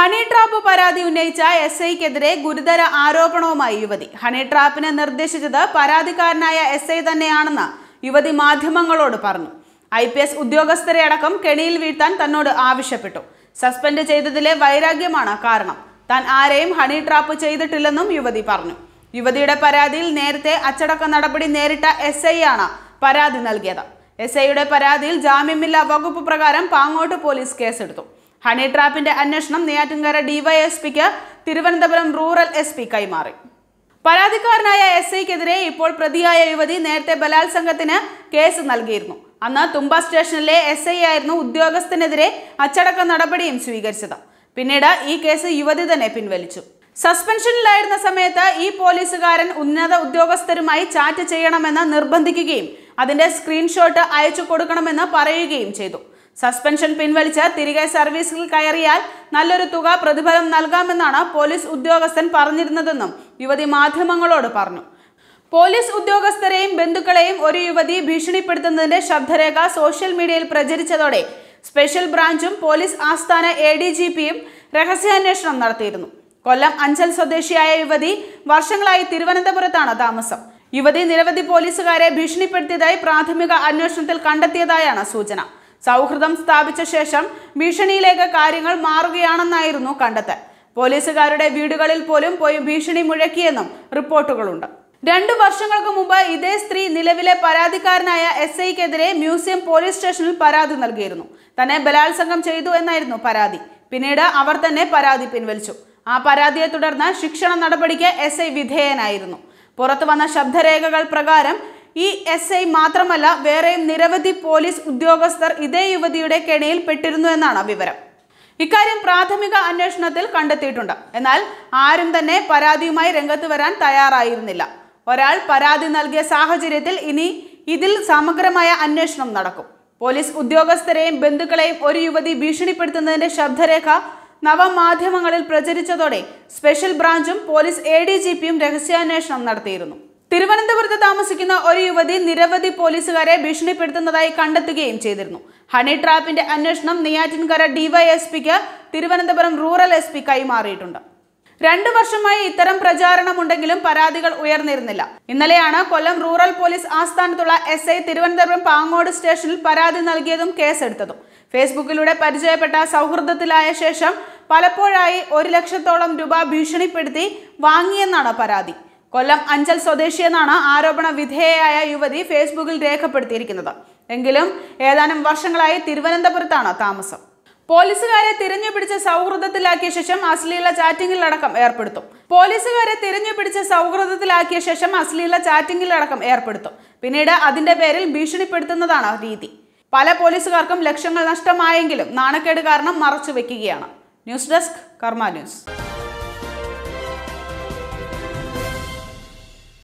honey trap പരാതി ഉന്നയിച്ച S ഐക്കെതിരെ ഗുരുതര ആരോപണവുമായി യുവതി ഹണി ട്രാപ്പിനെ നിർദ്ദേശിച്ചത് പരാതിക്കാരനായ എസ് ഐ തന്നെയാണെന്ന് യുവതി മാധ്യമങ്ങളോട് പറഞ്ഞു ഐ പി എസ് ഉദ്യോഗസ്ഥരെ അടക്കം കെണിയിൽ വീഴ്ത്താൻ തന്നോട് ആവശ്യപ്പെട്ടു സസ്പെൻഡ് ചെയ്തതിലെ വൈരാഗ്യമാണ് കാരണം താൻ ആരെയും ഹണി ട്രാപ്പ് ചെയ്തിട്ടില്ലെന്നും യുവതി പറഞ്ഞു യുവതിയുടെ പരാതിയിൽ നേരത്തെ അച്ചടക്ക നടപടി നേരിട്ട എസ് ഐ ആണ് പരാതി നൽകിയത് എസ് ഐയുടെ പരാതിയിൽ ജാമ്യമില്ലാ വകുപ്പ് പ്രകാരം പാങ്ങോട്ട് പോലീസ് കേസെടുത്തു ഹണി ട്രാപ്പിന്റെ അന്വേഷണം നെയ്യാറ്റിൻകര ഡിവൈഎസ്പിക്ക് തിരുവനന്തപുരം റൂറൽ എസ് പി കൈമാറി പരാതിക്കാരനായ എസ് ഐക്കെതിരെ ഇപ്പോൾ പ്രതിയായ യുവതി നേരത്തെ ബലാത്സംഗത്തിന് കേസ് നൽകിയിരുന്നു അന്ന് തുമ്പ സ്റ്റേഷനിലെ എസ് ഐ ആയിരുന്നു ഉദ്യോഗസ്ഥനെതിരെ അച്ചടക്ക നടപടിയും സ്വീകരിച്ചത് പിന്നീട് ഈ കേസ് യുവതി തന്നെ പിൻവലിച്ചു സസ്പെൻഷനിലായിരുന്ന സമയത്ത് ഈ പോലീസുകാരൻ ഉന്നത ഉദ്യോഗസ്ഥരുമായി ചാറ്റ് ചെയ്യണമെന്ന് നിർബന്ധിക്കുകയും അതിന്റെ സ്ക്രീൻഷോട്ട് അയച്ചു കൊടുക്കണമെന്ന് പറയുകയും ചെയ്തു സസ്പെൻഷൻ പിൻവലിച്ച് തിരികെ സർവീസിൽ കയറിയാൽ നല്ലൊരു തുക പ്രതിഫലം നൽകാമെന്നാണ് പോലീസ് ഉദ്യോഗസ്ഥൻ പറഞ്ഞിരുന്നതെന്നും യുവതി മാധ്യമങ്ങളോട് പറഞ്ഞു പോലീസ് ഉദ്യോഗസ്ഥരെയും ബന്ധുക്കളെയും ഒരു യുവതി ഭീഷണിപ്പെടുത്തുന്നതിന്റെ ശബ്ദരേഖ സോഷ്യൽ മീഡിയയിൽ പ്രചരിച്ചതോടെ സ്പെഷ്യൽ ബ്രാഞ്ചും പോലീസ് ആസ്ഥാന എ ഡി ജി പിയും രഹസ്യാന്വേഷണം നടത്തിയിരുന്നു കൊല്ലം അഞ്ചൽ സ്വദേശിയായ യുവതി വർഷങ്ങളായി തിരുവനന്തപുരത്താണ് താമസം യുവതി നിരവധി പോലീസുകാരെ ഭീഷണിപ്പെടുത്തിയതായി പ്രാഥമിക അന്വേഷണത്തിൽ കണ്ടെത്തിയതായാണ് സൂചന സൗഹൃദം സ്ഥാപിച്ച ശേഷം ഭീഷണിയിലേക്ക് കാര്യങ്ങൾ മാറുകയാണെന്നായിരുന്നു കണ്ടെത്തൽ പോലീസുകാരുടെ വീടുകളിൽ പോലും പോയി ഭീഷണി മുഴക്കിയെന്നും റിപ്പോർട്ടുകളുണ്ട് രണ്ടു വർഷങ്ങൾക്ക് മുമ്പ് ഇതേ സ്ത്രീ നിലവിലെ പരാതിക്കാരനായ എസ് ഐക്കെതിരെ മ്യൂസിയം പോലീസ് സ്റ്റേഷനിൽ പരാതി നൽകിയിരുന്നു തന്നെ ബലാത്സംഗം ചെയ്തു എന്നായിരുന്നു പരാതി പിന്നീട് അവർ തന്നെ പരാതി പിൻവലിച്ചു ആ പരാതിയെ തുടർന്ന് ശിക്ഷണ നടപടിക്ക് എസ് ഐ വിധേയനായിരുന്നു പുറത്തു വന്ന ശബ്ദരേഖകൾ പ്രകാരം ഈ എസ് ഐ മാത്രമല്ല വേറെയും നിരവധി പോലീസ് ഉദ്യോഗസ്ഥർ ഇതേ യുവതിയുടെ കെണിയിൽ പെട്ടിരുന്നു എന്നാണ് വിവരം ഇക്കാര്യം പ്രാഥമിക അന്വേഷണത്തിൽ കണ്ടെത്തിയിട്ടുണ്ട് എന്നാൽ ആരും തന്നെ പരാതിയുമായി രംഗത്ത് വരാൻ തയ്യാറായിരുന്നില്ല ഒരാൾ പരാതി നൽകിയ സാഹചര്യത്തിൽ ഇനി ഇതിൽ സമഗ്രമായ അന്വേഷണം നടക്കും പോലീസ് ഉദ്യോഗസ്ഥരെയും ബന്ധുക്കളെയും ഒരു യുവതി ഭീഷണിപ്പെടുത്തുന്നതിന്റെ ശബ്ദരേഖ നവമാധ്യമങ്ങളിൽ പ്രചരിച്ചതോടെ സ്പെഷ്യൽ ബ്രാഞ്ചും പോലീസ് എ ഡി ജി പിയും രഹസ്യാന്വേഷണം നടത്തിയിരുന്നു തിരുവനന്തപുരത്ത് താമസിക്കുന്ന ഒരു യുവതി നിരവധി പോലീസുകാരെ ഭീഷണിപ്പെടുത്തുന്നതായി കണ്ടെത്തുകയും ചെയ്തിരുന്നു ഹണി ട്രാപ്പിന്റെ അന്വേഷണം നെയ്യാറ്റിൻകര ഡിവൈഎസ്പിക്ക് തിരുവനന്തപുരം റൂറൽ എസ് പി കൈമാറിയിട്ടുണ്ട് രണ്ടു വർഷമായി ഇത്തരം പ്രചാരണമുണ്ടെങ്കിലും പരാതികൾ ഉയർന്നിരുന്നില്ല ഇന്നലെയാണ് കൊല്ലം റൂറൽ പോലീസ് ആസ്ഥാനത്തുള്ള എസ് ഐ തിരുവനന്തപുരം പാങ്ങോട് സ്റ്റേഷനിൽ പരാതി നൽകിയതും കേസെടുത്തതും ഫേസ്ബുക്കിലൂടെ പരിചയപ്പെട്ട സൗഹൃദത്തിലായ ശേഷം പലപ്പോഴായി ഒരു ലക്ഷത്തോളം രൂപ ഭീഷണിപ്പെടുത്തി വാങ്ങിയെന്നാണ് പരാതി കൊല്ലം അഞ്ചൽ സ്വദേശിയെന്നാണ് ആരോപണ വിധേയയായ യുവതി ഫേസ്ബുക്കിൽ രേഖപ്പെടുത്തിയിരിക്കുന്നത് എങ്കിലും ഏതാനും വർഷങ്ങളായി തിരുവനന്തപുരത്താണ് താമസം പോലീസുകാരെ പിടിച്ച് സൗഹൃദത്തിലാക്കിയ ശേഷം അശ്ലീല ചാറ്റിങ്ങിലടക്കം ഏർപ്പെടുത്തും പോലീസുകാരെ പിടിച്ച് സൗഹൃദത്തിലാക്കിയ ശേഷം അശ്ലീല ചാറ്റിങ്ങിലടക്കം ഏർപ്പെടുത്തും പിന്നീട് അതിന്റെ പേരിൽ ഭീഷണിപ്പെടുത്തുന്നതാണ് രീതി പല പോലീസുകാർക്കും ലക്ഷങ്ങൾ നഷ്ടമായെങ്കിലും നാണക്കേട് കാരണം മറച്ചു വെക്കുകയാണ് ന്യൂസ് ഡെസ്ക് കർമ്മ ന്യൂസ്